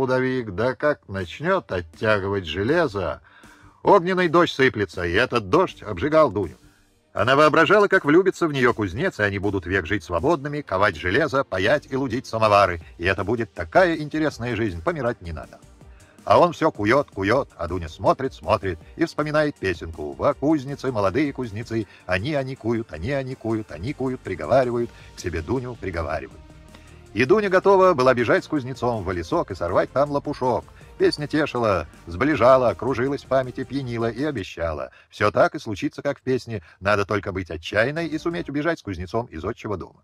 пудовик, да как начнет оттягивать железо, огненный дождь сыплется, и этот дождь обжигал Дуню. Она воображала, как влюбится в нее кузнец, и они будут век жить свободными, ковать железо, паять и лудить самовары. И это будет такая интересная жизнь, помирать не надо. А он все кует, кует, а Дуня смотрит, смотрит и вспоминает песенку. «Во кузницы, молодые кузнецы, они, они куют, они, они куют, они куют, приговаривают, к себе Дуню приговаривают». Едуня готова была бежать с кузнецом в лесок и сорвать там лопушок. Песня тешила, сближала, кружилась в памяти, пьянила и обещала. Все так и случится, как в песне. Надо только быть отчаянной и суметь убежать с кузнецом из отчего дома.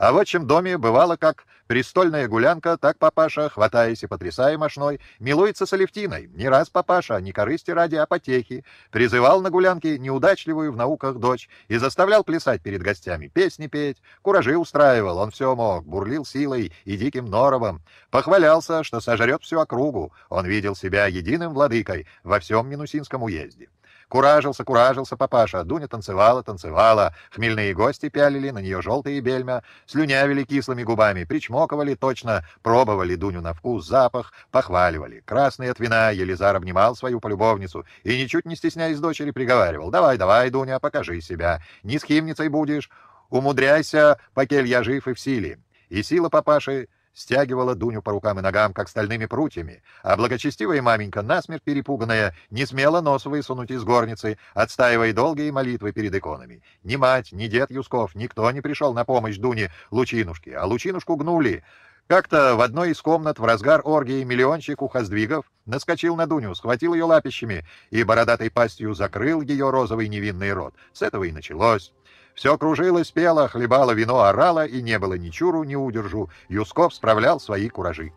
А в отчим доме бывало как престольная гулянка, так папаша, хватаясь и потрясая мошной, милуется с Алевтиной. Не раз папаша, не корысти ради, а потехи, призывал на гулянке неудачливую в науках дочь и заставлял плясать перед гостями, песни петь, куражи устраивал, он все мог, бурлил силой и диким норовом. Похвалялся, что сожрет всю округу, он видел себя единым владыкой во всем Минусинском уезде. Куражился, куражился папаша, а Дуня танцевала, танцевала. Хмельные гости пялили, на нее желтые бельма, слюнявили кислыми губами, причмоковали точно, пробовали Дуню на вкус, запах, похваливали. Красный от вина Елизар обнимал свою полюбовницу и, ничуть не стесняясь дочери, приговаривал. «Давай, давай, Дуня, покажи себя. Не схимницей будешь. Умудряйся, покель я жив и в силе». И сила папаши стягивала Дуню по рукам и ногам, как стальными прутьями, а благочестивая маменька, насмерть перепуганная, не смела нос высунуть из горницы, отстаивая долгие молитвы перед иконами. Ни мать, ни дед Юсков, никто не пришел на помощь Дуне Лучинушке, а Лучинушку гнули. Как-то в одной из комнат в разгар оргии миллионщик ухоздвигов наскочил на Дуню, схватил ее лапищами и бородатой пастью закрыл ее розовый невинный рот. С этого и началось. Все кружилось, пело, хлебало вино, орало, и не было ни чуру, ни удержу. Юсков справлял свои куражи.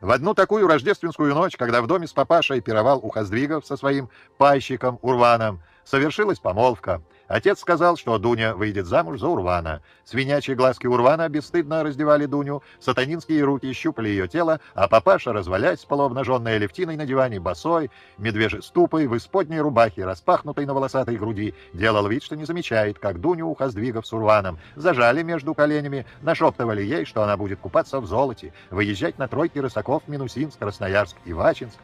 В одну такую рождественскую ночь, когда в доме с папашей пировал у Хоздвигов со своим пайщиком Урваном, совершилась помолвка — Отец сказал, что Дуня выйдет замуж за Урвана. Свинячьи глазки Урвана бесстыдно раздевали Дуню, сатанинские руки щупали ее тело, а папаша, развалясь, полуобнаженной левтиной на диване, босой, медвежьи ступой, в исподней рубахе, распахнутой на волосатой груди, делал вид, что не замечает, как Дуню ухоздвигов с Урваном зажали между коленями, нашептывали ей, что она будет купаться в золоте, выезжать на тройки рысаков Минусинск, Красноярск и Вачинск,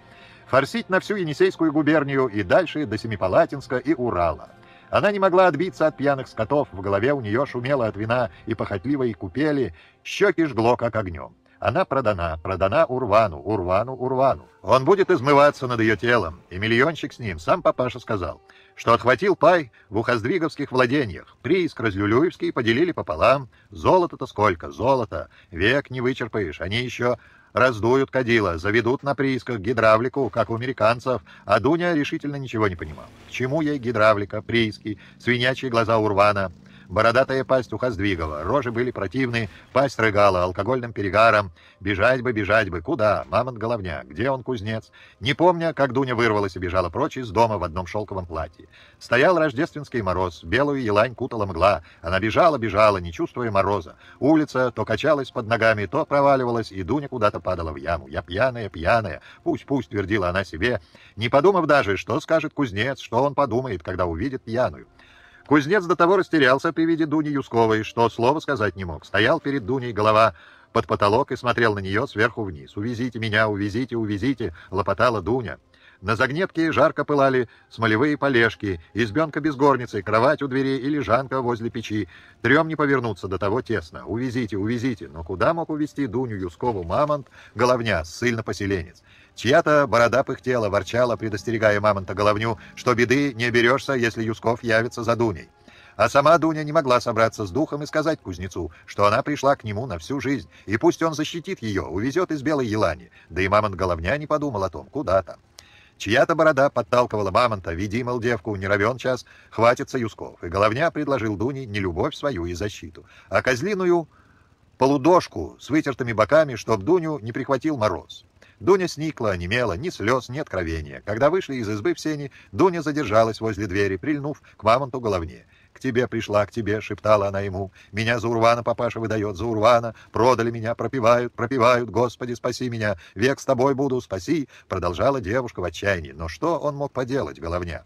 форсить на всю Енисейскую губернию и дальше до Семипалатинска и Урала. Она не могла отбиться от пьяных скотов, в голове у нее шумело от вина и похотливой купели, щеки жгло, как огнем. Она продана, продана Урвану, Урвану, Урвану. Он будет измываться над ее телом, и миллиончик с ним, сам папаша сказал, что отхватил пай в ухоздвиговских владениях. Прииск разлюлюевский поделили пополам. Золото-то сколько, золото, век не вычерпаешь, они еще раздуют кадила, заведут на приисках гидравлику, как у американцев, а Дуня решительно ничего не понимала. К чему ей гидравлика, прииски, свинячьи глаза урвана – Бородатая пасть уха сдвигала, рожи были противны, пасть рыгала алкогольным перегаром. Бежать бы, бежать бы, куда? Мамонт головня, где он кузнец? Не помня, как Дуня вырвалась и бежала прочь из дома в одном шелковом платье. Стоял рождественский мороз, белую елань кутала мгла. Она бежала, бежала, не чувствуя мороза. Улица то качалась под ногами, то проваливалась, и Дуня куда-то падала в яму. Я пьяная, пьяная. Пусть, пусть, твердила она себе, не подумав даже, что скажет кузнец, что он подумает, когда увидит пьяную. Кузнец до того растерялся при виде Дуни Юсковой, что слова сказать не мог. Стоял перед Дуней голова под потолок и смотрел на нее сверху вниз. «Увезите меня, увезите, увезите!» — лопотала Дуня. На загнетке жарко пылали смолевые полежки, избенка без горницы, кровать у двери и лежанка возле печи. Трем не повернуться, до того тесно. Увезите, увезите. Но куда мог увезти Дуню Юскову мамонт, головня, ссыльно-поселенец? Чья-то борода пыхтела, ворчала, предостерегая мамонта головню, что беды не берешься, если Юсков явится за Дуней. А сама Дуня не могла собраться с духом и сказать кузнецу, что она пришла к нему на всю жизнь, и пусть он защитит ее, увезет из Белой Елани. Да и мамонт Головня не подумал о том, куда там. Чья-то борода подталкивала мамонта, веди, мол, девку, не равен час, хватится Юсков. И головня предложил Дуне не любовь свою и защиту, а козлиную полудошку с вытертыми боками, чтоб Дуню не прихватил мороз. Дуня сникла, онемела, ни слез, ни откровения. Когда вышли из избы в сени, Дуня задержалась возле двери, прильнув к мамонту головне к тебе пришла, к тебе», — шептала она ему. «Меня за Урвана папаша выдает, за Урвана. Продали меня, пропивают, пропивают. Господи, спаси меня. Век с тобой буду, спаси», — продолжала девушка в отчаянии. Но что он мог поделать, головня?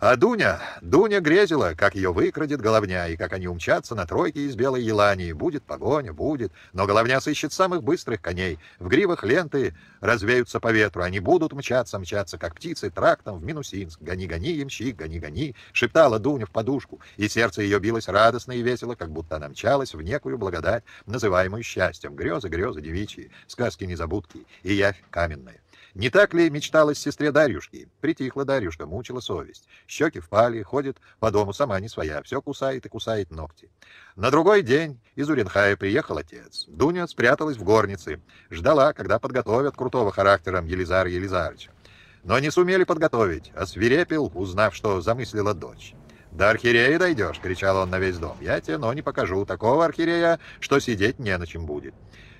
А Дуня, Дуня грезила, как ее выкрадет головня, и как они умчатся на тройке из белой елани. Будет погоня, будет. Но головня сыщет самых быстрых коней. В гривах ленты развеются по ветру. Они будут мчаться, мчаться, как птицы, трактом в Минусинск. Гони-гони, ямщик, гони-гони, шептала Дуня в подушку. И сердце ее билось радостно и весело, как будто она мчалась в некую благодать, называемую счастьем. Грезы, грезы девичьи, сказки незабудки и явь каменная. Не так ли мечталась сестре Дарюшки? Притихла Дарюшка, мучила совесть. Щеки впали, ходит по дому сама не своя, все кусает и кусает ногти. На другой день из Уренхая приехал отец. Дуня спряталась в горнице, ждала, когда подготовят крутого характером Елизар Елизарыча. Но не сумели подготовить, а свирепил, узнав, что замыслила дочь. «До архиерея дойдешь!» — кричал он на весь дом. «Я тебе, но не покажу такого архиерея, что сидеть не на чем будет».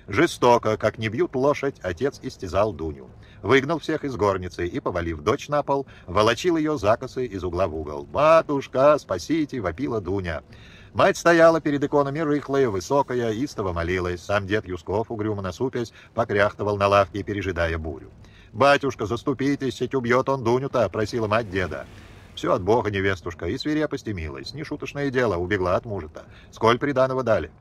Жестоко, как не бьют лошадь, отец истязал Дуню выгнал всех из горницы и, повалив дочь на пол, волочил ее за косы из угла в угол. «Матушка, спасите!» — вопила Дуня. Мать стояла перед иконами рыхлая, высокая, истово молилась. Сам дед Юсков, угрюмо насупясь, покряхтывал на лавке, пережидая бурю. «Батюшка, заступитесь, сеть убьет он Дуню-то!» — просила мать деда. «Все от бога, невестушка!» И свирепо стемилась. Нешуточное дело, убегла от мужа-то. «Сколь приданого дали?»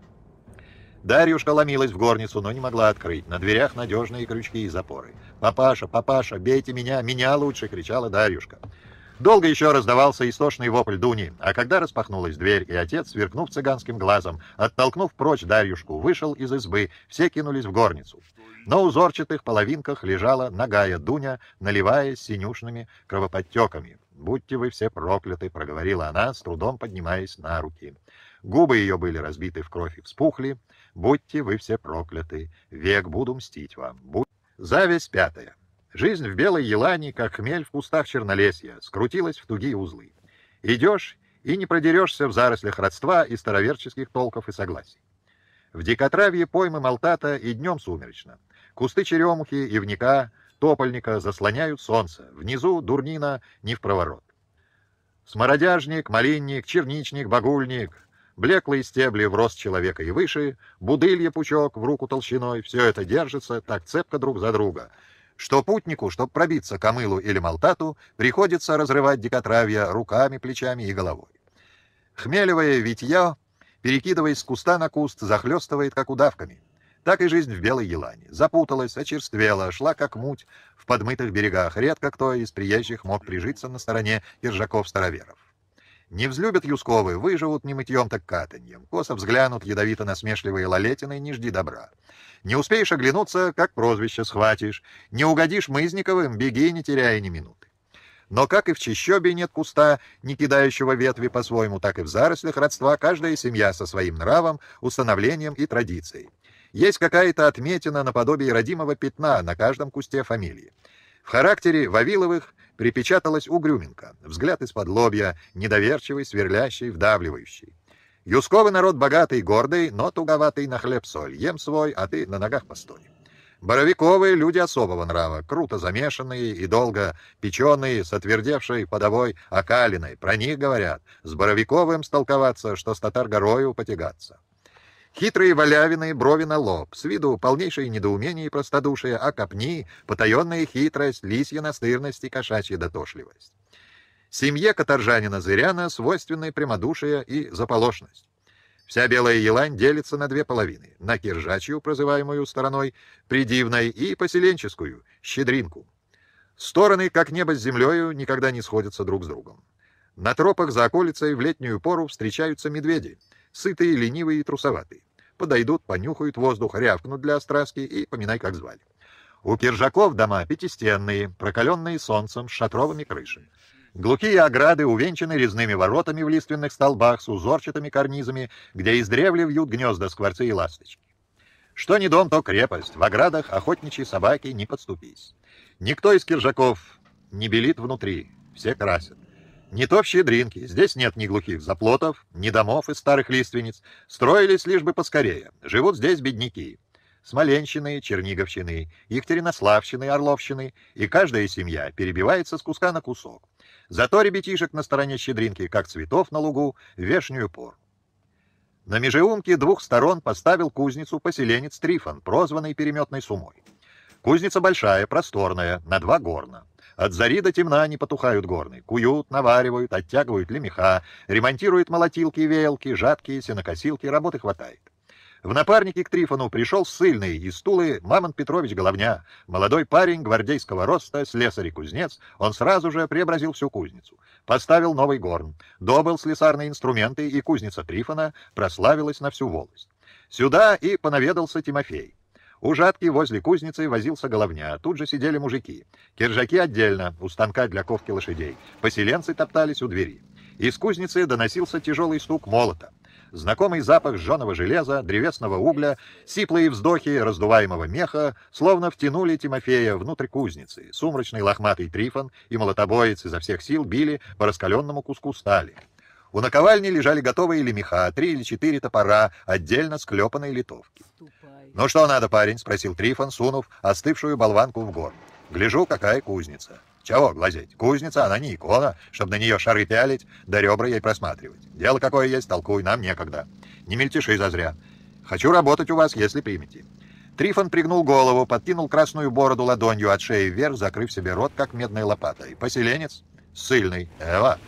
Дарьюшка ломилась в горницу, но не могла открыть. На дверях надежные крючки и запоры. «Папаша, папаша, бейте меня, меня лучше!» — кричала Дарьюшка. Долго еще раздавался истошный вопль Дуни, а когда распахнулась дверь, и отец, сверкнув цыганским глазом, оттолкнув прочь Дарьюшку, вышел из избы, все кинулись в горницу. На узорчатых половинках лежала ногая Дуня, наливая синюшными кровоподтеками. «Будьте вы все прокляты», — проговорила она, с трудом поднимаясь на руки. Губы ее были разбиты в кровь и вспухли. Будьте вы все прокляты. Век буду мстить вам. Будь... Зависть пятая. Жизнь в белой елане, как хмель в кустах чернолесья, скрутилась в тугие узлы. Идешь и не продерешься в зарослях родства и староверческих толков и согласий. В дикотравье поймы Малтата и днем сумеречно. Кусты черемухи, и вника, топольника заслоняют солнце. Внизу дурнина не в проворот. Смородяжник, малинник, черничник, багульник, Блеклые стебли в рост человека и выше, будылья пучок в руку толщиной, все это держится так цепко друг за друга, что путнику, чтобы пробиться к амылу или молтату, приходится разрывать дикотравья руками, плечами и головой. Хмелевое витье, перекидываясь с куста на куст, захлестывает, как удавками. Так и жизнь в Белой Елане. Запуталась, очерствела, шла как муть в подмытых берегах. Редко кто из приезжих мог прижиться на стороне киржаков-староверов. Не взлюбят Юсковы, выживут не мытьем, так катаньем. Косо взглянут ядовито-насмешливые Лолетины, не жди добра. Не успеешь оглянуться, как прозвище схватишь. Не угодишь Мызниковым, беги, не теряя ни минуты. Но как и в Чищобе нет куста, не кидающего ветви по-своему, так и в зарослях родства каждая семья со своим нравом, установлением и традицией. Есть какая-то отметина наподобие родимого пятна на каждом кусте фамилии. В характере Вавиловых Припечаталась Угрюминка, взгляд из-под лобья, недоверчивый, сверлящий, вдавливающий. Юсковый народ богатый, гордый, но туговатый на хлеб-соль. Ем свой, а ты на ногах постой. Боровиковые люди особого нрава, круто замешанные и долго печеные, с отвердевшей подовой окалиной. Про них говорят, с Боровиковым столковаться, что с татар-горою потягаться. Хитрые валявины, брови на лоб, с виду полнейшее недоумение и простодушие, а копни, потаенная хитрость, лисья настырность и кошачья дотошливость. Семье каторжанина Зыряна свойственны прямодушие и заполошность. Вся белая елань делится на две половины — на киржачью, прозываемую стороной, придивной, и поселенческую, щедринку. Стороны, как небо с землею, никогда не сходятся друг с другом. На тропах за околицей в летнюю пору встречаются медведи, сытые, ленивые и трусоватые. Подойдут, понюхают воздух, рявкнут для остраски и поминай, как звали. У пиржаков дома пятистенные, прокаленные солнцем, с шатровыми крышами. Глухие ограды увенчаны резными воротами в лиственных столбах с узорчатыми карнизами, где издревле вьют гнезда скворцы и ласточки. Что не дом, то крепость. В оградах охотничьи собаки не подступись. Никто из киржаков не белит внутри, все красят. Не то в Щедринке, здесь нет ни глухих заплотов, ни домов из старых лиственниц. Строились лишь бы поскорее. Живут здесь бедняки. Смоленщины, Черниговщины, Екатеринославщины, Орловщины, и каждая семья перебивается с куска на кусок. Зато ребятишек на стороне Щедринки, как цветов на лугу, вешнюю пор. На межеумке двух сторон поставил кузницу поселенец Трифон, прозванный переметной сумой. Кузница большая, просторная, на два горна. От зари до темна они потухают горны. Куют, наваривают, оттягивают лемеха, ремонтируют молотилки и веялки, жадкие сенокосилки, работы хватает. В напарники к Трифону пришел ссыльный из Тулы Мамонт Петрович Головня, молодой парень гвардейского роста, слесарь и кузнец. Он сразу же преобразил всю кузницу. Поставил новый горн, добыл слесарные инструменты, и кузница Трифона прославилась на всю волость. Сюда и понаведался Тимофей. У жатки возле кузницы возился головня, тут же сидели мужики. Киржаки отдельно, у станка для ковки лошадей. Поселенцы топтались у двери. Из кузницы доносился тяжелый стук молота. Знакомый запах жженого железа, древесного угля, сиплые вздохи раздуваемого меха словно втянули Тимофея внутрь кузницы. Сумрачный лохматый трифон и молотобоец изо всех сил били по раскаленному куску стали. У наковальни лежали готовые или меха, три или четыре топора, отдельно склепанные литовки. «Ну что надо, парень?» — спросил Трифон, сунув остывшую болванку в гор. «Гляжу, какая кузница». «Чего глазеть? Кузница, она не икона, чтобы на нее шары пялить, да ребра ей просматривать. Дело какое есть, толкуй, нам некогда. Не мельтеши зазря. Хочу работать у вас, если примете». Трифон пригнул голову, подкинул красную бороду ладонью от шеи вверх, закрыв себе рот, как медной лопатой. «Поселенец?» «Сыльный. Эва!»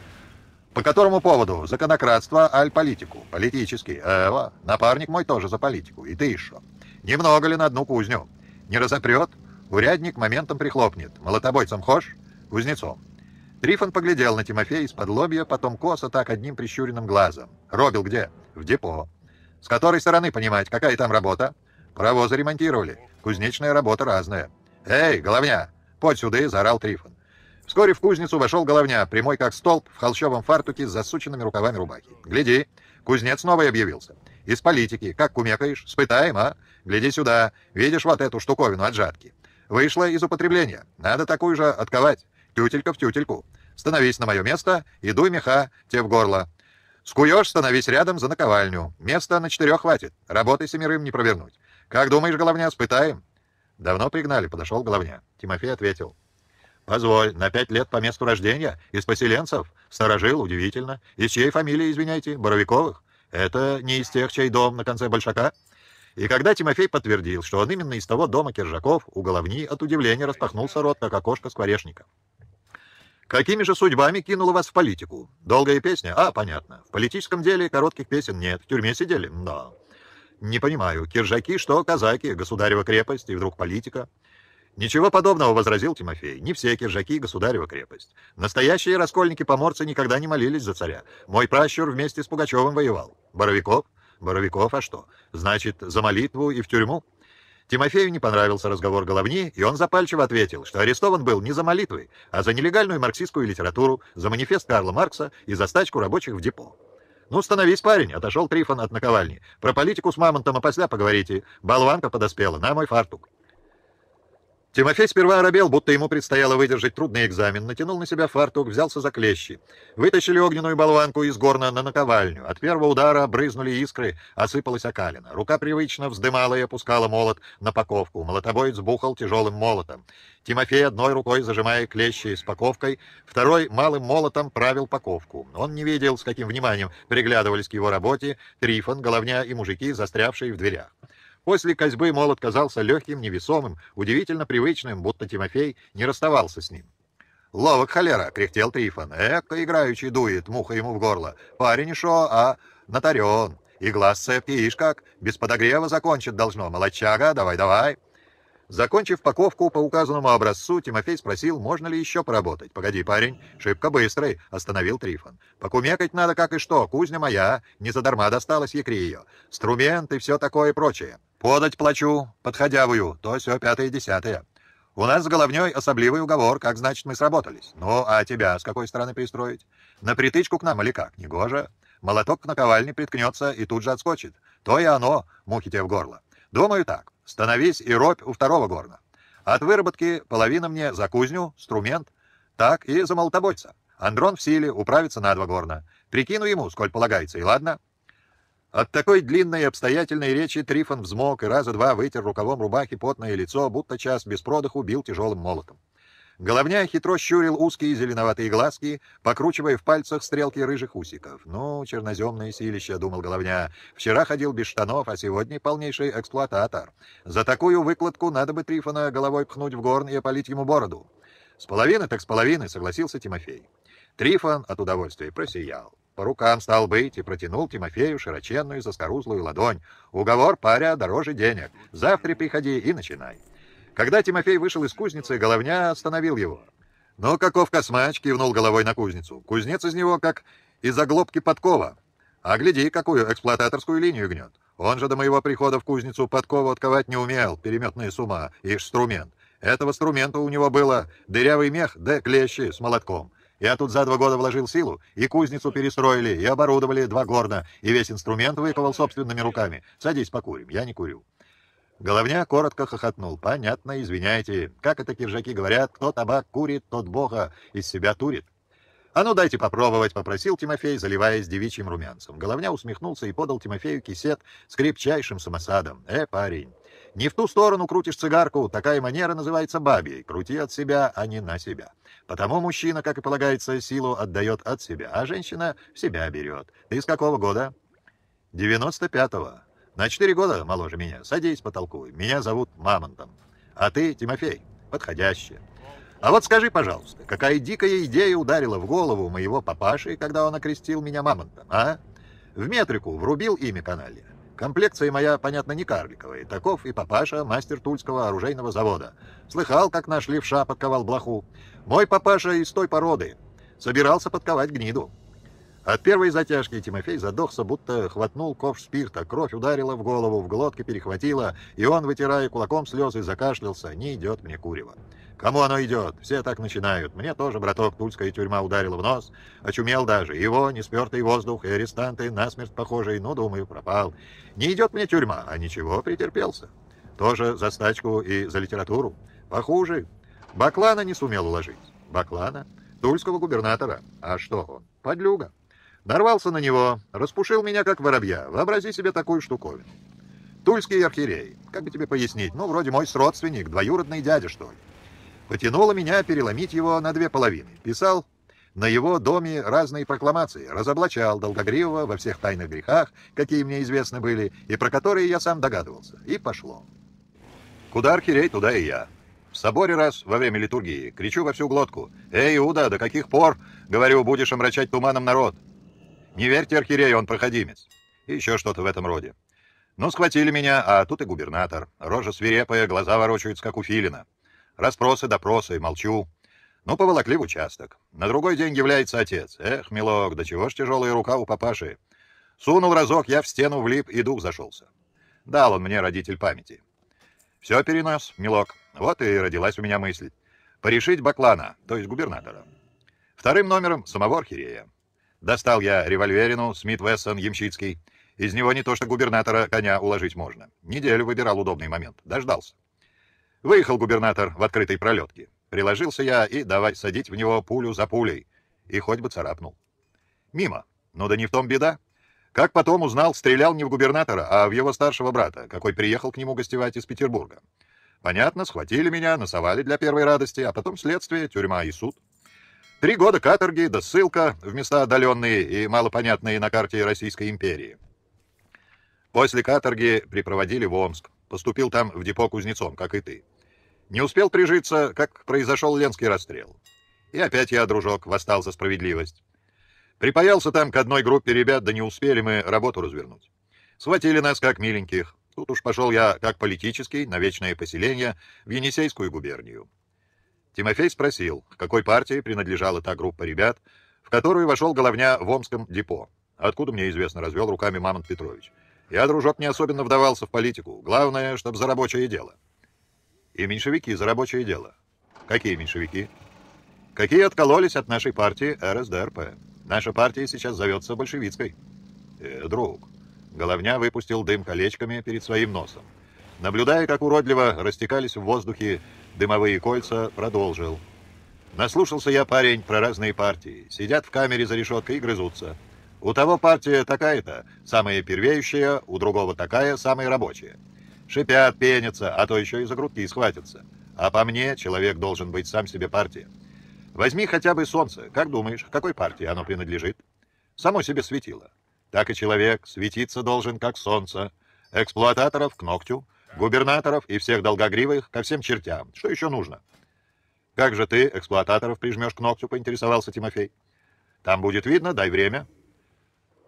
По которому поводу? Законократство, аль политику. Политический. Эва, напарник мой тоже за политику. И ты еще. Немного ли на одну кузню? Не разопрет? Урядник моментом прихлопнет. Молотобойцем хошь? Кузнецом. Трифон поглядел на Тимофея из-под лобья, потом косо так одним прищуренным глазом. Робил где? В депо. С которой стороны понимать, какая там работа? Паровозы ремонтировали. Кузнечная работа разная. «Эй, головня! Подь сюда!» — заорал Трифон. Вскоре в кузницу вошел головня, прямой как столб, в холщовом фартуке с засученными рукавами рубахи. «Гляди!» Кузнец снова объявился. «Из политики. Как кумекаешь? Спытаем, а? Гляди сюда. Видишь вот эту штуковину отжатки? Вышла из употребления. Надо такую же отковать. Тютелька в тютельку. Становись на мое место и дуй меха тебе в горло. Скуешь, становись рядом за наковальню. Места на четырех хватит. Работы семерым не провернуть. Как думаешь, головня, спытаем?» Давно пригнали, подошел головня. Тимофей ответил. Позволь, на пять лет по месту рождения, из поселенцев, сторожил, удивительно. Из чьей фамилии, извиняйте, Боровиковых? Это не из тех, чей дом на конце Большака? И когда Тимофей подтвердил, что он именно из того дома Киржаков, у головни от удивления распахнулся рот, как окошко скворечника. Какими же судьбами кинула вас в политику? Долгая песня? А, понятно. В политическом деле коротких песен нет. В тюрьме сидели? Да. Не понимаю. Киржаки что, казаки? Государева крепость и вдруг политика? «Ничего подобного», — возразил Тимофей. «Не все киржаки — государева крепость. Настоящие раскольники-поморцы никогда не молились за царя. Мой пращур вместе с Пугачевым воевал. Боровиков? Боровиков, а что? Значит, за молитву и в тюрьму?» Тимофею не понравился разговор Головни, и он запальчиво ответил, что арестован был не за молитвы, а за нелегальную марксистскую литературу, за манифест Карла Маркса и за стачку рабочих в депо. «Ну, становись, парень!» — отошел Трифон от наковальни. «Про политику с мамонтом, а после поговорите. Болванка подоспела, на мой фартук». Тимофей сперва оробел, будто ему предстояло выдержать трудный экзамен, натянул на себя фартук, взялся за клещи. Вытащили огненную болванку из горна на наковальню. От первого удара брызнули искры, осыпалась окалина. Рука привычно вздымала и опускала молот на паковку. Молотобоец бухал тяжелым молотом. Тимофей одной рукой, зажимая клещи с паковкой, второй малым молотом правил паковку. Он не видел, с каким вниманием приглядывались к его работе Трифон, Головня и мужики, застрявшие в дверях. После козьбы молот казался легким, невесомым, удивительно привычным, будто Тимофей не расставался с ним. «Ловок холера!» — кряхтел Трифон. «Эко играющий дует, муха ему в горло. Парень шо, а натарен, И глаз цепки, ишь как. Без подогрева закончит должно. Молодчага, давай-давай!» Закончив паковку по указанному образцу, Тимофей спросил, можно ли еще поработать. «Погоди, парень, шибко быстрый», — остановил Трифон. «Покумекать надо как и что, кузня моя, не задарма досталась якри ее. Струмент и все такое прочее». Подать плачу, подходявую, то все пятое-десятое. У нас с Головней особливый уговор, как значит мы сработались. Ну, а тебя с какой стороны пристроить? На притычку к нам или как? Негоже. Молоток к наковальне приткнется и тут же отскочит. То и оно, мухи тебе в горло. Думаю так, становись и робь у второго горна. От выработки половина мне за кузню, струмент, так и за молотобойца. Андрон в силе, управится на два горна. Прикину ему, сколь полагается, и ладно. От такой длинной и обстоятельной речи Трифон взмок и раза два вытер рукавом рубахи потное лицо, будто час без продыху бил тяжелым молотом. Головня хитро щурил узкие зеленоватые глазки, покручивая в пальцах стрелки рыжих усиков. «Ну, черноземное силище», — думал Головня. «Вчера ходил без штанов, а сегодня полнейший эксплуататор. За такую выкладку надо бы Трифона головой пхнуть в горн и опалить ему бороду». «С половины так с половины», — согласился Тимофей. Трифон от удовольствия просиял по рукам стал быть и протянул Тимофею широченную заскорузлую ладонь. «Уговор, паря, дороже денег. Завтра приходи и начинай». Когда Тимофей вышел из кузницы, головня остановил его. Но «Ну, каков космач!» — кивнул головой на кузницу. «Кузнец из него, как из оглобки подкова. А гляди, какую эксплуататорскую линию гнет. Он же до моего прихода в кузницу подкову отковать не умел, переметные с и инструмент. Этого инструмента у него было дырявый мех да клещи с молотком. Я тут за два года вложил силу, и кузницу перестроили, и оборудовали два горна, и весь инструмент выковал собственными руками. Садись, покурим, я не курю». Головня коротко хохотнул. «Понятно, извиняйте. Как это киржаки говорят, кто табак курит, тот бога из себя турит». «А ну дайте попробовать», — попросил Тимофей, заливаясь девичьим румянцем. Головня усмехнулся и подал Тимофею кисет с крепчайшим самосадом. «Э, парень, не в ту сторону крутишь цигарку, такая манера называется бабьей. Крути от себя, а не на себя. Потому мужчина, как и полагается, силу отдает от себя, а женщина себя берет. Ты с какого года? 95-го. На четыре года моложе меня. Садись, потолкуй. Меня зовут Мамонтом. А ты, Тимофей, подходящая. А вот скажи, пожалуйста, какая дикая идея ударила в голову моего папаши, когда он окрестил меня Мамонтом, а? В метрику врубил имя канале. Комплекция моя, понятно, не карликовая. Таков и папаша, мастер Тульского оружейного завода. Слыхал, как наш левша подковал блоху. Мой папаша из той породы. Собирался подковать гниду. От первой затяжки Тимофей задохся, будто хватнул ковш спирта, кровь ударила в голову, в глотке перехватила, и он, вытирая кулаком слезы, закашлялся, не идет мне курево. Кому оно идет? Все так начинают. Мне тоже, браток, тульская тюрьма ударила в нос. Очумел даже. Его, не спертый воздух, и арестанты, насмерть похожие, но, ну, думаю, пропал. Не идет мне тюрьма, а ничего, претерпелся. Тоже за стачку и за литературу. Похуже. Баклана не сумел уложить. Баклана? Тульского губернатора. А что он? Подлюга. Нарвался на него, распушил меня, как воробья. Вообрази себе такую штуковину. Тульский архиерей, как бы тебе пояснить, ну, вроде мой сродственник, двоюродный дядя, что ли. Потянуло меня переломить его на две половины. Писал на его доме разные прокламации, разоблачал Долгогривого во всех тайных грехах, какие мне известны были, и про которые я сам догадывался. И пошло. Куда архиерей, туда и я. В соборе раз, во время литургии, кричу во всю глотку. «Эй, Иуда, до каких пор, говорю, будешь омрачать туманом народ? Не верьте архиерею, он проходимец. И еще что-то в этом роде. Ну, схватили меня, а тут и губернатор. Рожа свирепая, глаза ворочаются, как у филина. Распросы, допросы, молчу. Ну, поволокли в участок. На другой день является отец. Эх, милок, да чего ж тяжелая рука у папаши. Сунул разок, я в стену влип, и дух зашелся. Дал он мне родитель памяти. Все перенос, милок. Вот и родилась у меня мысль. Порешить Баклана, то есть губернатора. Вторым номером самого архиерея. Достал я револьверину, Смит Вессон, Ямщицкий. Из него не то что губернатора коня уложить можно. Неделю выбирал удобный момент. Дождался. Выехал губернатор в открытой пролетке. Приложился я и давай садить в него пулю за пулей. И хоть бы царапнул. Мимо. Но ну да не в том беда. Как потом узнал, стрелял не в губернатора, а в его старшего брата, какой приехал к нему гостевать из Петербурга. Понятно, схватили меня, насовали для первой радости, а потом следствие, тюрьма и суд — Три года каторги да ссылка в места отдаленные и малопонятные на карте Российской империи. После каторги припроводили в Омск. Поступил там в депо кузнецом, как и ты. Не успел прижиться, как произошел Ленский расстрел. И опять я, дружок, восстал за справедливость. Припаялся там к одной группе ребят, да не успели мы работу развернуть. Схватили нас как миленьких. Тут уж пошел я как политический на вечное поселение в Енисейскую губернию. Тимофей спросил, к какой партии принадлежала та группа ребят, в которую вошел головня в Омском депо. Откуда мне известно, развел руками Мамонт Петрович. Я, дружок, не особенно вдавался в политику. Главное, чтобы за рабочее дело. И меньшевики за рабочее дело. Какие меньшевики? Какие откололись от нашей партии РСДРП. Наша партия сейчас зовется большевицкой. Э, друг, головня выпустил дым колечками перед своим носом. Наблюдая, как уродливо растекались в воздухе дымовые кольца, продолжил. Наслушался я, парень, про разные партии. Сидят в камере за решеткой и грызутся. У того партия такая-то, самая первеющая, у другого такая, самая рабочая. Шипят, пенятся, а то еще и за грудки схватятся. А по мне, человек должен быть сам себе партия. Возьми хотя бы солнце. Как думаешь, какой партии оно принадлежит? Само себе светило. Так и человек светиться должен, как солнце. Эксплуататоров к ногтю — Губернаторов и всех долгогривых ко всем чертям. Что еще нужно? Как же ты эксплуататоров прижмешь к ногтю, поинтересовался Тимофей. Там будет видно, дай время.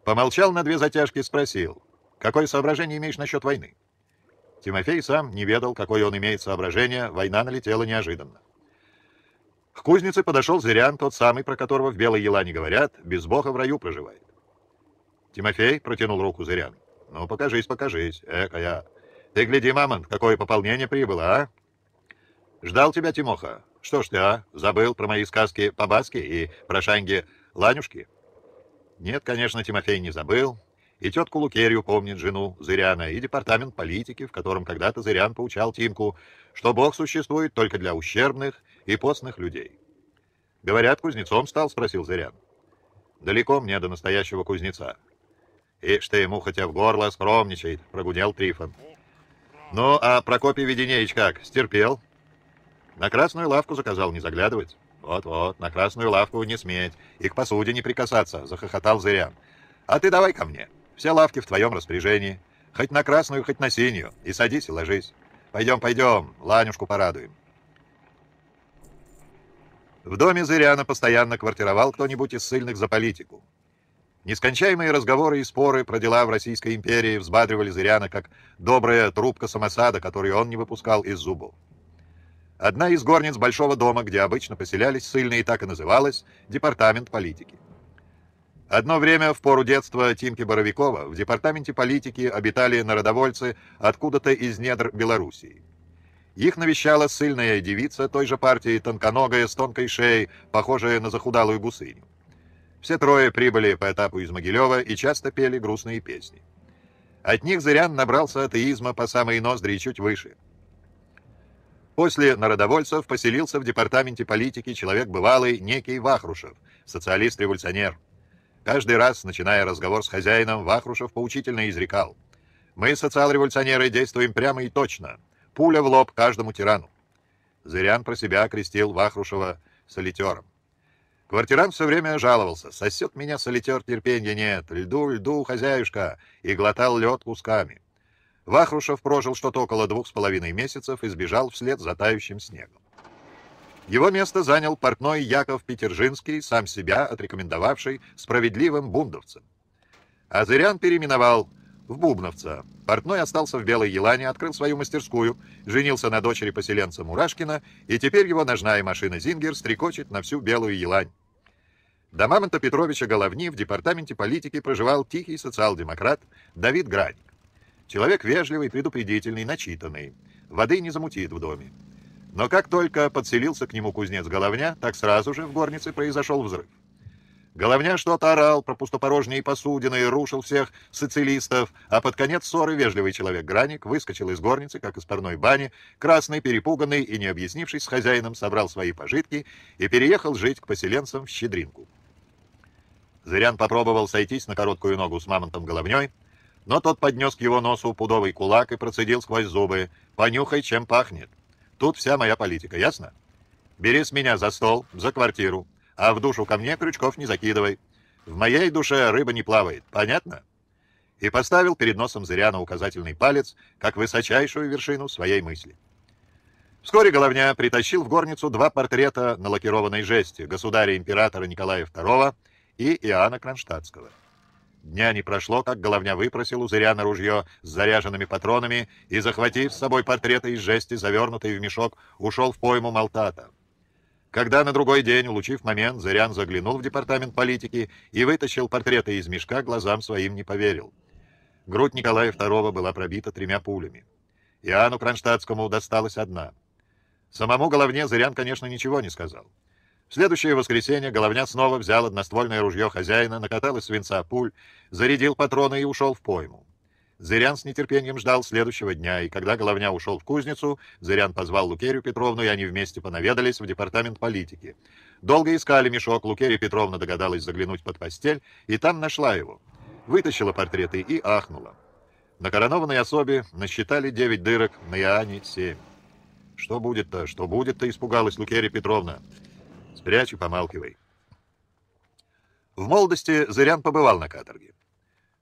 Помолчал на две затяжки и спросил, какое соображение имеешь насчет войны? Тимофей сам не ведал, какое он имеет соображение, война налетела неожиданно. К кузнице подошел зырян, тот самый, про которого в Белой Елане говорят, без бога в раю проживает. Тимофей протянул руку зырян. «Ну, покажись, покажись, эка я». Ты гляди, мамонт, какое пополнение прибыло, а? Ждал тебя, Тимоха. Что ж ты, а? Забыл про мои сказки по-баски и про шанги Ланюшки? Нет, конечно, Тимофей не забыл. И тетку Лукерью помнит жену Зыряна, и департамент политики, в котором когда-то Зырян поучал Тимку, что Бог существует только для ущербных и постных людей. «Говорят, кузнецом стал?» — спросил Зырян. «Далеко мне до настоящего кузнеца». И что ему хотя в горло скромничает», — прогудел Трифон. Ну, а Прокопий Веденеевич как, стерпел? На красную лавку заказал не заглядывать. Вот-вот, на красную лавку не сметь, и к посуде не прикасаться, захохотал Зырян. А ты давай ко мне, все лавки в твоем распоряжении, хоть на красную, хоть на синюю, и садись и ложись. Пойдем, пойдем, Ланюшку порадуем. В доме Зыряна постоянно квартировал кто-нибудь из сильных за политику. Нескончаемые разговоры и споры про дела в Российской империи взбадривали Зыряна, как добрая трубка самосада, которую он не выпускал из зубов. Одна из горниц большого дома, где обычно поселялись сыльные, так и называлась «Департамент политики». Одно время, в пору детства Тимки Боровикова, в департаменте политики обитали народовольцы откуда-то из недр Белоруссии. Их навещала сыльная девица той же партии, тонконогая, с тонкой шеей, похожая на захудалую гусыню. Все трое прибыли по этапу из Могилева и часто пели грустные песни. От них Зырян набрался атеизма по самые ноздри и чуть выше. После народовольцев поселился в департаменте политики человек бывалый некий Вахрушев, социалист-революционер. Каждый раз, начиная разговор с хозяином, Вахрушев поучительно изрекал. «Мы, социал-революционеры, действуем прямо и точно. Пуля в лоб каждому тирану». Зырян про себя окрестил Вахрушева солитером. Квартирант все время жаловался. Сосет меня солитер, терпенья нет. Льду, льду, хозяюшка. И глотал лед кусками. Вахрушев прожил что-то около двух с половиной месяцев и сбежал вслед за тающим снегом. Его место занял портной Яков Петержинский, сам себя отрекомендовавший справедливым бундовцем. Азырян переименовал в Бубновца. Портной остался в Белой Елане, открыл свою мастерскую, женился на дочери поселенца Мурашкина, и теперь его ножная машина «Зингер» стрекочет на всю Белую Елань. До Мамонта Петровича Головни в департаменте политики проживал тихий социал-демократ Давид Граник. Человек вежливый, предупредительный, начитанный. Воды не замутит в доме. Но как только подселился к нему кузнец Головня, так сразу же в горнице произошел взрыв. Головня что-то орал про пустопорожние посудины и рушил всех социалистов, а под конец ссоры вежливый человек Граник выскочил из горницы, как из парной бани, красный, перепуганный и, не объяснившись с хозяином, собрал свои пожитки и переехал жить к поселенцам в Щедринку. Зырян попробовал сойтись на короткую ногу с мамонтом головней, но тот поднес к его носу пудовый кулак и процедил сквозь зубы. «Понюхай, чем пахнет. Тут вся моя политика, ясно? Бери с меня за стол, за квартиру, а в душу ко мне крючков не закидывай. В моей душе рыба не плавает, понятно?» И поставил перед носом Зыряна указательный палец, как высочайшую вершину своей мысли. Вскоре Головня притащил в горницу два портрета на лакированной жести государя-императора Николая II и Иоанна Кронштадтского. Дня не прошло, как Головня выпросил у Зыряна ружье с заряженными патронами и, захватив с собой портреты из жести, завернутый в мешок, ушел в пойму Малтата. Когда на другой день, улучив момент, Зырян заглянул в департамент политики и вытащил портреты из мешка, глазам своим не поверил. Грудь Николая II была пробита тремя пулями. Иоанну Кронштадтскому досталась одна. Самому Головне Зырян, конечно, ничего не сказал следующее воскресенье Головня снова взял одноствольное ружье хозяина, накатал из свинца пуль, зарядил патроны и ушел в пойму. Зырян с нетерпением ждал следующего дня, и когда Головня ушел в кузницу, Зырян позвал Лукерию Петровну, и они вместе понаведались в департамент политики. Долго искали мешок, Лукерия Петровна догадалась заглянуть под постель, и там нашла его. Вытащила портреты и ахнула. На коронованной особе насчитали 9 дырок, на Иоанне 7. «Что будет-то, что будет-то?» — испугалась Лукерия Петровна. Прячь и помалкивай. В молодости Зырян побывал на каторге.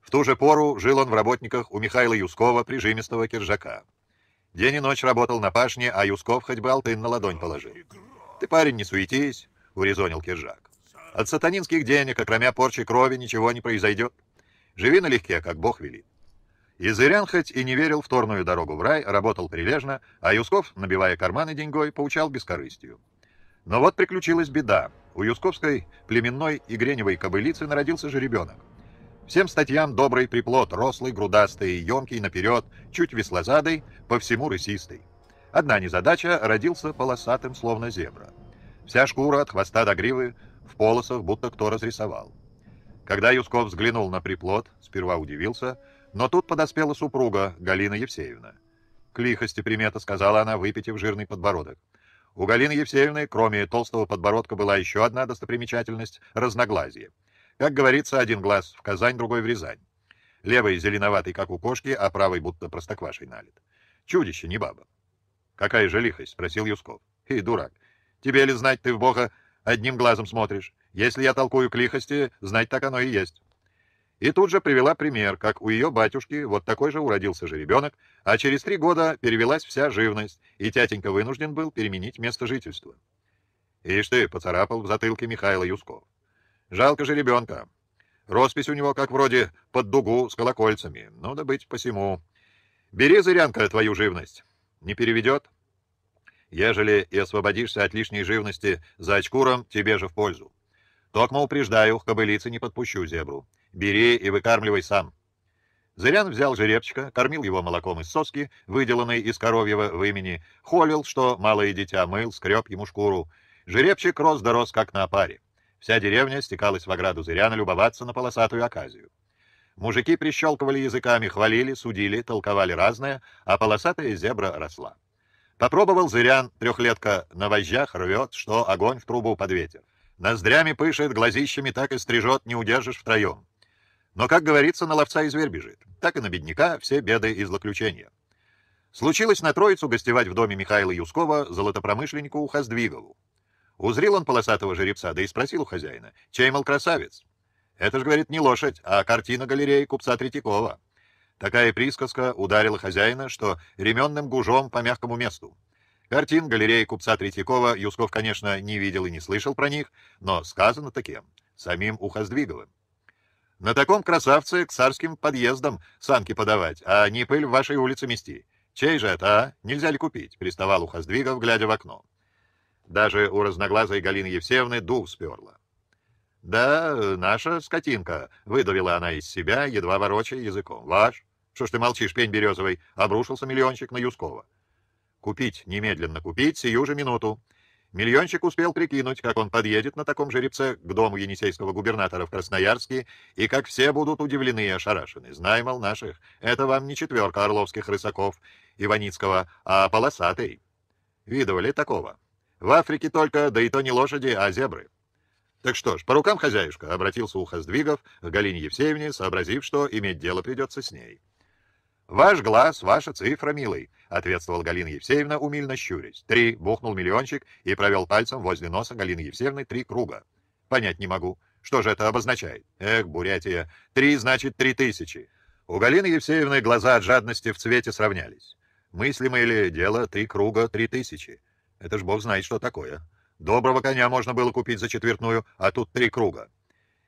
В ту же пору жил он в работниках у Михаила Юскова, прижимистого киржака. День и ночь работал на пашне, а Юсков хоть бы алтын на ладонь положил. «Ты, парень, не суетись», — урезонил киржак. «От сатанинских денег, окромя порчи крови, ничего не произойдет. Живи налегке, как Бог велит». И Зырян хоть и не верил в торную дорогу в рай, работал прилежно, а Юсков, набивая карманы деньгой, поучал бескорыстию. Но вот приключилась беда. У Юсковской племенной и греневой кобылицы народился жеребенок. Всем статьям добрый приплод, рослый, грудастый, емкий наперед, чуть веслозадый, по всему рысистый. Одна незадача — родился полосатым, словно зебра. Вся шкура от хвоста до гривы в полосах, будто кто разрисовал. Когда Юсков взглянул на приплод, сперва удивился, но тут подоспела супруга Галина Евсеевна. К лихости примета сказала она, выпитив жирный подбородок. У Галины Евсеевны, кроме толстого подбородка, была еще одна достопримечательность — разноглазие. Как говорится, один глаз в Казань, другой в Рязань. Левый зеленоватый, как у кошки, а правый будто простоквашей налит. Чудище, не баба. «Какая же лихость?» — спросил Юсков. «Эй, дурак, тебе ли знать, ты в бога одним глазом смотришь? Если я толкую к лихости, знать так оно и есть». И тут же привела пример, как у ее батюшки вот такой же уродился же ребенок, а через три года перевелась вся живность, и тятенька вынужден был переменить место жительства. «Ишь ты!» — поцарапал в затылке Михаила Юсков. «Жалко же ребенка. Роспись у него как вроде под дугу с колокольцами. Ну да быть посему. Бери, зырянка, твою живность. Не переведет? Ежели и освободишься от лишней живности за очкуром, тебе же в пользу. Токмо упреждаю, к кобылице не подпущу зебру». Бери и выкармливай сам. Зырян взял жеребчика, кормил его молоком из соски, выделанной из коровьего в имени, холил, что малое дитя мыл, скреб ему шкуру. Жеребчик рос да рос, как на опаре. Вся деревня стекалась в ограду Зыряна любоваться на полосатую оказию. Мужики прищелкивали языками, хвалили, судили, толковали разное, а полосатая зебра росла. Попробовал Зырян, трехлетка на вожжах рвет, что огонь в трубу под ветер. Ноздрями пышет, глазищами так и стрижет, не удержишь втроем. Но, как говорится, на ловца и зверь бежит. Так и на бедняка все беды и злоключения. Случилось на Троицу гостевать в доме Михаила Юскова, золотопромышленнику Хоздвигову. Узрил он полосатого жеребца, да и спросил у хозяина, чей, мол, красавец? Это ж, говорит, не лошадь, а картина галереи купца Третьякова. Такая присказка ударила хозяина, что ременным гужом по мягкому месту. Картин галереи купца Третьякова Юсков, конечно, не видел и не слышал про них, но сказано таким, самим Ухоздвиговым. На таком красавце к царским подъездам санки подавать, а не пыль в вашей улице мести. Чей же это, а? Нельзя ли купить?» — приставал у Хоздвигов, глядя в окно. Даже у разноглазой Галины Евсеевны дух сперла. «Да, наша скотинка», — выдавила она из себя, едва ворочая языком. «Ваш? Что ж ты молчишь, пень березовый?» — обрушился миллиончик на Юскова. «Купить, немедленно купить, сию же минуту!» Миллиончик успел прикинуть, как он подъедет на таком жеребце к дому енисейского губернатора в Красноярске, и как все будут удивлены и ошарашены. Знай, мол, наших, это вам не четверка орловских рысаков Иваницкого, а полосатый. Видывали такого. В Африке только, да и то не лошади, а зебры. Так что ж, по рукам хозяюшка, обратился Ухоздвигов к Галине Евсеевне, сообразив, что иметь дело придется с ней. «Ваш глаз, ваша цифра, милый», — ответствовал Галина Евсеевна, умильно щурясь. «Три», — бухнул миллиончик и провел пальцем возле носа Галины Евсеевны три круга. «Понять не могу. Что же это обозначает? Эх, Бурятия, три значит три тысячи». У Галины Евсеевны глаза от жадности в цвете сравнялись. Мыслимое ли дело три круга три тысячи? Это ж бог знает, что такое. Доброго коня можно было купить за четвертную, а тут три круга.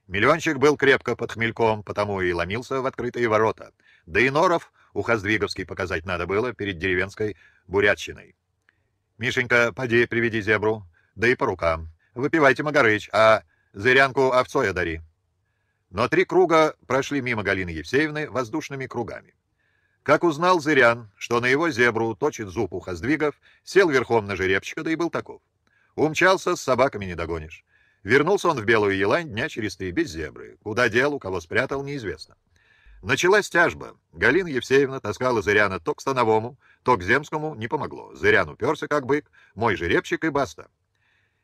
Миллиончик был крепко под хмельком, потому и ломился в открытые ворота. Да и Норов Ухоздвиговский показать надо было перед деревенской бурятщиной. «Мишенька, поди, приведи зебру, да и по рукам. Выпивайте, Магарыч, а зырянку овцой одари». Но три круга прошли мимо Галины Евсеевны воздушными кругами. Как узнал Зырян, что на его зебру точит зуб ухоздвигов, сел верхом на жеребчика, да и был таков. Умчался, с собаками не догонишь. Вернулся он в Белую Елань дня через три без зебры. Куда дел, у кого спрятал, неизвестно. Началась тяжба. Галина Евсеевна таскала Зыряна то к Становому, то к Земскому, не помогло. Зырян уперся, как бык, мой жеребчик и баста.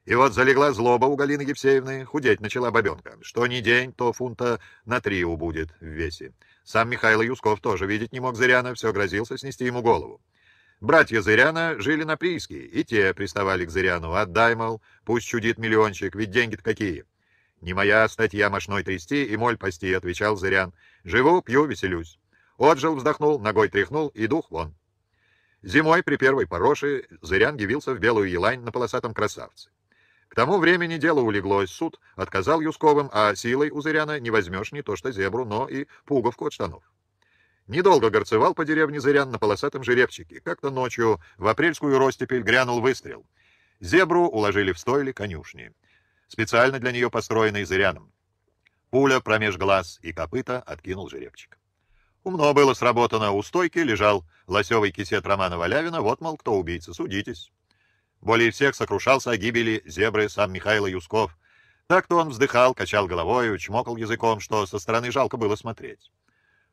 И вот залегла злоба у Галины Евсеевны, худеть начала бабенка. Что ни день, то фунта на три убудет в весе. Сам Михаил Юсков тоже видеть не мог Зыряна, все грозился снести ему голову. Братья Зыряна жили на прииске, и те приставали к Зыряну. «Отдай, мол, пусть чудит миллиончик, ведь деньги-то какие!» «Не моя статья мошной трясти и моль пасти», — отвечал Зырян. «Живу, пью, веселюсь». Отжил, вздохнул, ногой тряхнул и дух вон. Зимой при первой пороши Зырян явился в белую елань на полосатом красавце. К тому времени дело улеглось, суд отказал Юсковым, а силой у Зыряна не возьмешь не то что зебру, но и пуговку от штанов. Недолго горцевал по деревне Зырян на полосатом жеребчике. Как-то ночью в апрельскую ростепель грянул выстрел. Зебру уложили в стойле конюшни специально для нее построенный зыряном. Пуля промеж глаз и копыта откинул жеребчик. Умно было сработано. У стойки лежал лосевый кисет Романа Валявина. Вот, мол, кто убийца, судитесь. Более всех сокрушался о гибели зебры сам Михаил Юсков. Так-то он вздыхал, качал головой, чмокал языком, что со стороны жалко было смотреть.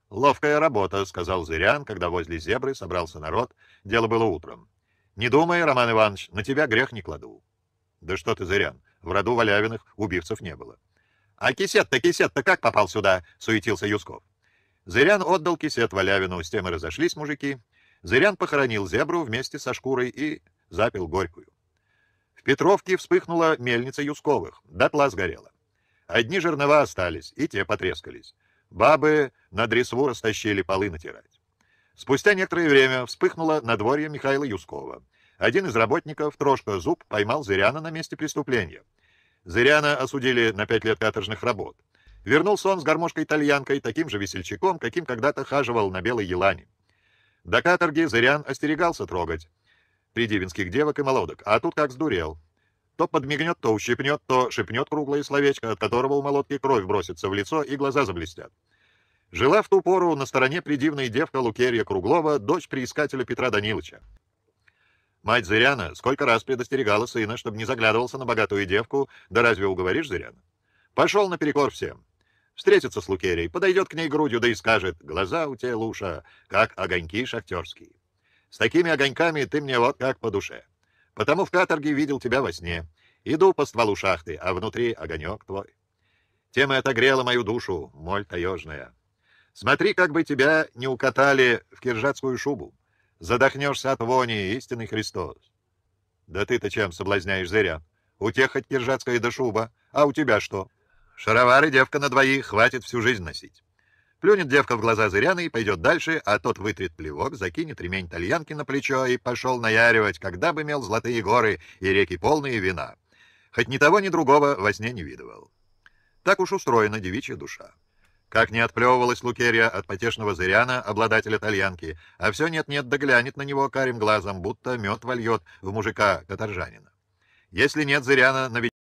«Ловкая работа», — сказал Зырян, когда возле зебры собрался народ. Дело было утром. «Не думай, Роман Иванович, на тебя грех не кладу». «Да что ты, Зырян, в роду Валявиных убивцев не было. «А кисет-то, кисет-то как попал сюда?» — суетился Юсков. Зырян отдал кисет Валявину, с тем и разошлись мужики. Зырян похоронил зебру вместе со шкурой и запил горькую. В Петровке вспыхнула мельница Юсковых, дотла сгорела. Одни жернова остались, и те потрескались. Бабы на дресву растащили полы натирать. Спустя некоторое время вспыхнуло надворье Михаила Юскова — один из работников, Трошка Зуб, поймал Зыряна на месте преступления. Зыряна осудили на пять лет каторжных работ. Вернулся он с гармошкой-итальянкой, таким же весельчаком, каким когда-то хаживал на Белой Елане. До каторги Зырян остерегался трогать придивинских девок и молодок, а тут как сдурел. То подмигнет, то ущипнет, то шепнет круглое словечко, от которого у молодки кровь бросится в лицо и глаза заблестят. Жила в ту пору на стороне придивной девка Лукерья Круглова, дочь приискателя Петра Данилыча. Мать Зыряна сколько раз предостерегала сына, чтобы не заглядывался на богатую девку, да разве уговоришь Зыряна? Пошел наперекор всем. Встретится с Лукерией, подойдет к ней грудью, да и скажет, глаза у тебя, Луша, как огоньки шахтерские. С такими огоньками ты мне вот как по душе. Потому в каторге видел тебя во сне. Иду по стволу шахты, а внутри огонек твой. Тема и отогрела мою душу, моль таежная. Смотри, как бы тебя не укатали в киржатскую шубу. Задохнешься от вони, истинный Христос. Да ты-то чем соблазняешь зырян? У тех хоть киржатская да шуба, а у тебя что? Шаровары девка на двоих хватит всю жизнь носить. Плюнет девка в глаза зыряна и пойдет дальше, а тот вытрет плевок, закинет ремень тальянки на плечо и пошел наяривать, когда бы имел золотые горы и реки полные вина. Хоть ни того, ни другого во сне не видывал. Так уж устроена девичья душа. Как не отплевывалась Лукерия от потешного зыряна, обладателя тальянки, а все нет-нет доглянет на него карим глазом, будто мед вольет в мужика-каторжанина. Если нет зыряна, наведет...